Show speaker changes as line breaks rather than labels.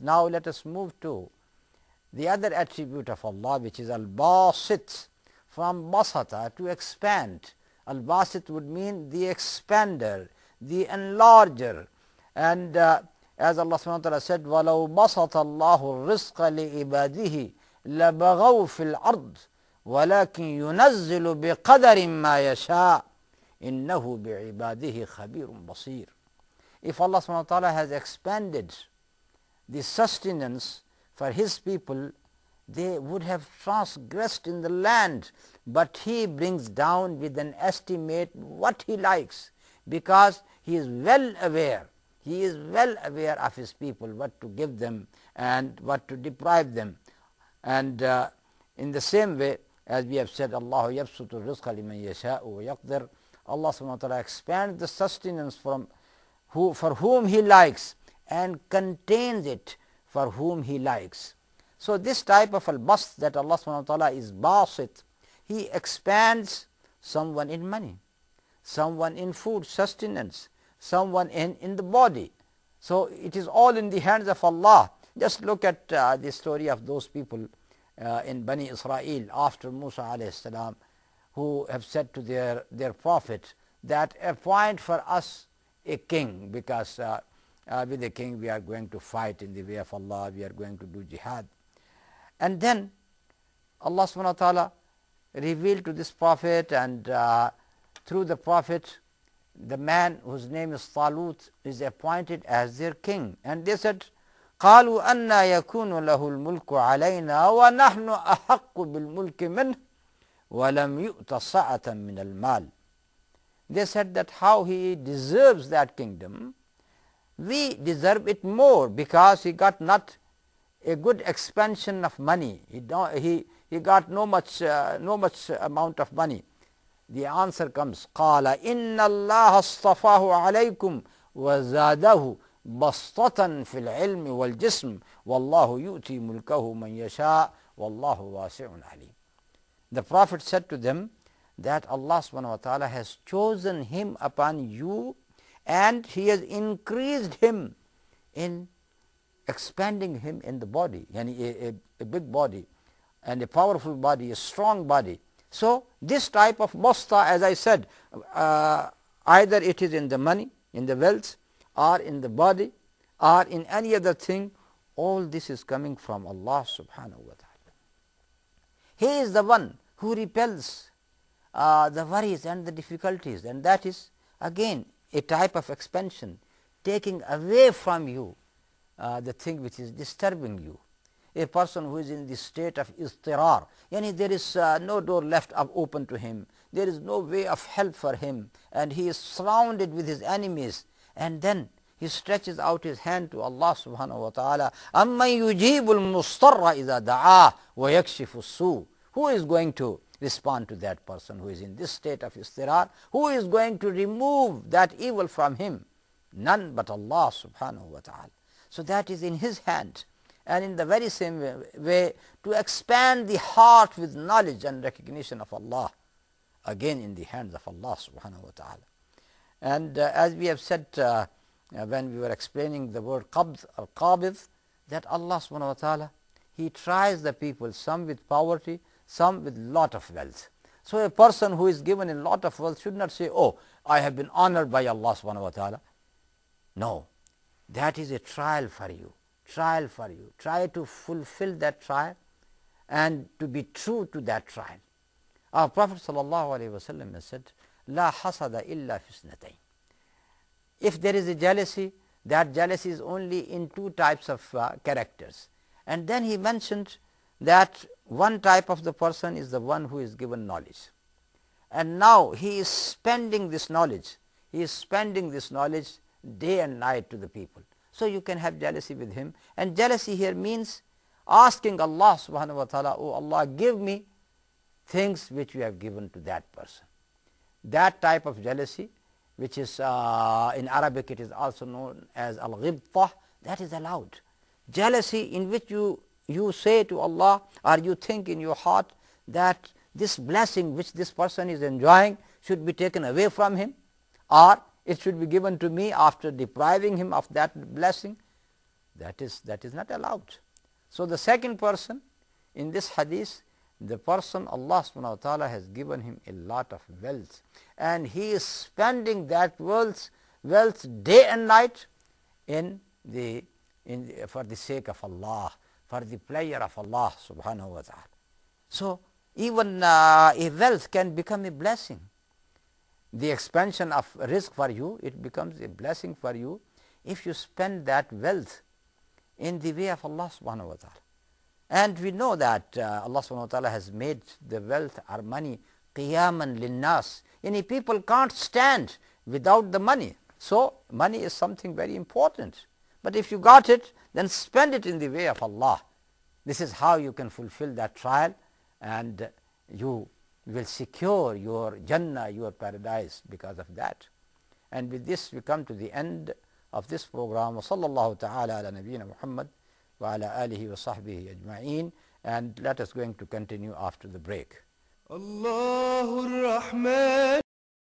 Now let us move to the other attribute of Allah which is al-basit from basata to expand. Al-basit would mean the expander, the enlarger and uh, as Allah subhanahu wa ta'ala said وَلَوْ بَسَطَ اللَّهُ الرِّزْقَ لِعِبَادِهِ لَبَغَوْا فِي الْأَرْضِ ولكن ينزل بقدر ما يشاء إنه بعباده خبير بصير If Allah subhanahu wa ta'ala has expanded the sustenance for his people, they would have transgressed in the land, but he brings down with an estimate what he likes because he is well aware, he is well aware of his people, what to give them and what to deprive them. And uh, in the same way, as we have said, Allah Allah subhanahu wa ta'ala expands the sustenance from who, for whom he likes and contains it for whom he likes. So this type of al-bast that Allah subhanahu wa ta'ala is basit, he expands someone in money, someone in food, sustenance, someone in, in the body. So it is all in the hands of Allah. Just look at uh, the story of those people uh, in Bani Israel after Musa alayhi salam who have said to their, their prophet that appoint for us a king because uh, uh, with the king we are going to fight in the way of Allah, we are going to do jihad. And then Allah subhanahu wa ta'ala revealed to this prophet and uh, through the prophet the man whose name is Talut is appointed as their king. And they said, قالوا أن يكون له الملك علينا ونحن أحق بالملك منه ولم يؤت سعة من المال. They said that how he deserves that kingdom we deserve it more because he got not a good expansion of money. He, he, he got no much, uh, no much amount of money. The answer comes, قال إن الله اصطفاه عليكم وزاده بسطة في العلم والجسم والله يؤتي ملكه من يشاء والله واسع عليم. The Prophet said to them that Allah subhanahu wa ta'ala has chosen him upon you and he has increased him in expanding him in the body, and a, a, a big body and a powerful body, a strong body. So this type of bosta, as I said, uh, either it is in the money, in the wealth, or in the body, or in any other thing, all this is coming from Allah subhanahu wa ta'ala. He is the one who repels uh, the worries and the difficulties, and that is again a type of expansion taking away from you uh, the thing which is disturbing you. A person who is in the state of istirar, yani there is uh, no door left up open to him, there is no way of help for him and he is surrounded with his enemies and then he stretches out his hand to Allah subhanahu wa ta'ala. أَمَّنْ يُجِيبُ الْمُسْتَرَّ إِذَا دَعَاهُ وَيَكْشِفُ السُّوءُ Who is going to respond to that person who is in this state of istirar. Who is going to remove that evil from him? None but Allah subhanahu wa ta'ala. So that is in his hand. And in the very same way, way to expand the heart with knowledge and recognition of Allah. Again in the hands of Allah subhanahu wa ta'ala. And uh, as we have said uh, uh when we were explaining the word qabd or qabid, that Allah subhanahu wa ta'ala, He tries the people, some with poverty some with lot of wealth. So a person who is given a lot of wealth should not say, oh, I have been honored by Allah subhanahu wa ta'ala. No, that is a trial for you, trial for you. Try to fulfill that trial and to be true to that trial. Our Prophet sallallahu alaihi wasallam has said, La hasada illa fisnatayn. If there is a jealousy, that jealousy is only in two types of uh, characters. And then he mentioned that one type of the person is the one who is given knowledge. And now he is spending this knowledge, he is spending this knowledge day and night to the people. So you can have jealousy with him and jealousy here means asking Allah subhanahu wa ta'ala, oh Allah give me things which you have given to that person. That type of jealousy which is uh, in Arabic it is also known as al-ghibtah that is allowed. Jealousy in which you you say to Allah or you think in your heart that this blessing which this person is enjoying should be taken away from him or it should be given to me after depriving him of that blessing that is that is not allowed so the second person in this hadith the person Allah subhanahu wa ta'ala has given him a lot of wealth and he is spending that wealth wealth day and night in the in the, for the sake of Allah for the pleasure of Allah subhanahu wa ta'ala. So even uh, a wealth can become a blessing. The expansion of risk for you, it becomes a blessing for you if you spend that wealth in the way of Allah subhanahu wa ta'ala. And we know that uh, Allah subhanahu wa ta'ala has made the wealth or money qiyaman linnas. Any people can't stand without the money. So money is something very important. But if you got it, then spend it in the way of Allah. This is how you can fulfill that trial and you will secure your Jannah, your paradise because of that. And with this we come to the end of this program. وعلى آله وصحبه أجمعين and let us going to continue after the break. الله الرحمن